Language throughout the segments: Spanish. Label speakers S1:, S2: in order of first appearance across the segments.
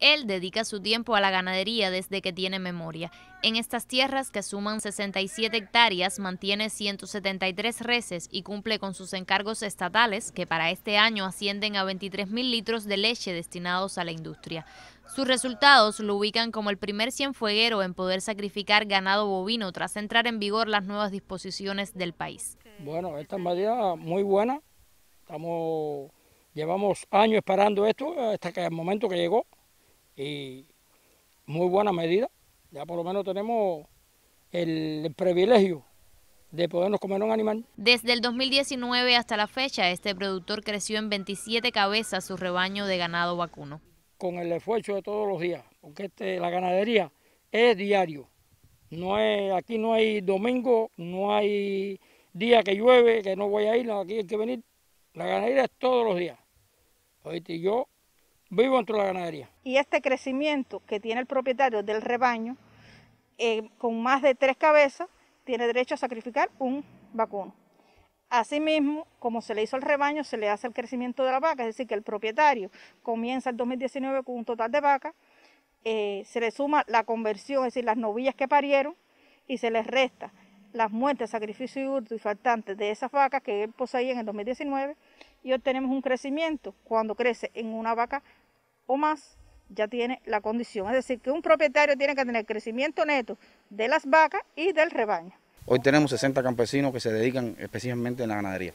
S1: Él dedica su tiempo a la ganadería desde que tiene memoria. En estas tierras, que suman 67 hectáreas, mantiene 173 reses y cumple con sus encargos estatales, que para este año ascienden a 23.000 litros de leche destinados a la industria. Sus resultados lo ubican como el primer cienfueguero en poder sacrificar ganado bovino tras entrar en vigor las nuevas disposiciones del país.
S2: Bueno, esta medida muy buena. Estamos, llevamos años esperando esto eh, hasta que el momento que llegó y muy buena medida. Ya por lo menos tenemos el privilegio de podernos comer un animal.
S1: Desde el 2019 hasta la fecha, este productor creció en 27 cabezas su rebaño de ganado vacuno. Con
S2: el esfuerzo de todos los días, porque este, la ganadería es diario. No es, aquí no hay domingo, no hay día que llueve, que no voy a ir, aquí hay que venir. La ganadería es todos los días. Oíste, yo Vivo entre la ganadería.
S3: Y este crecimiento que tiene el propietario del rebaño, eh, con más de tres cabezas, tiene derecho a sacrificar un vacuno. Asimismo, como se le hizo al rebaño, se le hace el crecimiento de la vaca, es decir, que el propietario comienza el 2019 con un total de vacas, eh, se le suma la conversión, es decir, las novillas que parieron, y se les resta las muertes, sacrificios y hurto y faltantes de esas vacas que él poseía en el 2019, y obtenemos un crecimiento cuando crece en una vaca o más, ya tiene la condición. Es decir, que un propietario tiene que tener crecimiento neto de las vacas y del rebaño.
S4: Hoy tenemos 60 campesinos que se dedican específicamente en la ganadería,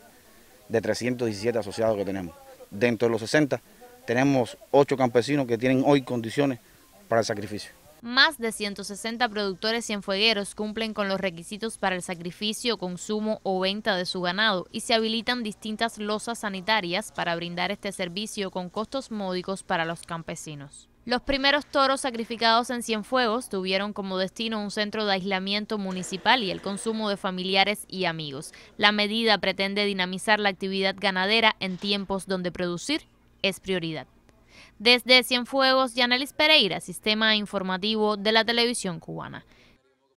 S4: de 317 asociados que tenemos. Dentro de los 60 tenemos 8 campesinos que tienen hoy condiciones para el sacrificio.
S1: Más de 160 productores cienfuegueros cumplen con los requisitos para el sacrificio, consumo o venta de su ganado y se habilitan distintas losas sanitarias para brindar este servicio con costos módicos para los campesinos. Los primeros toros sacrificados en Cienfuegos tuvieron como destino un centro de aislamiento municipal y el consumo de familiares y amigos. La medida pretende dinamizar la actividad ganadera en tiempos donde producir es prioridad. Desde Cienfuegos, Yanelis Pereira, Sistema Informativo de la Televisión Cubana.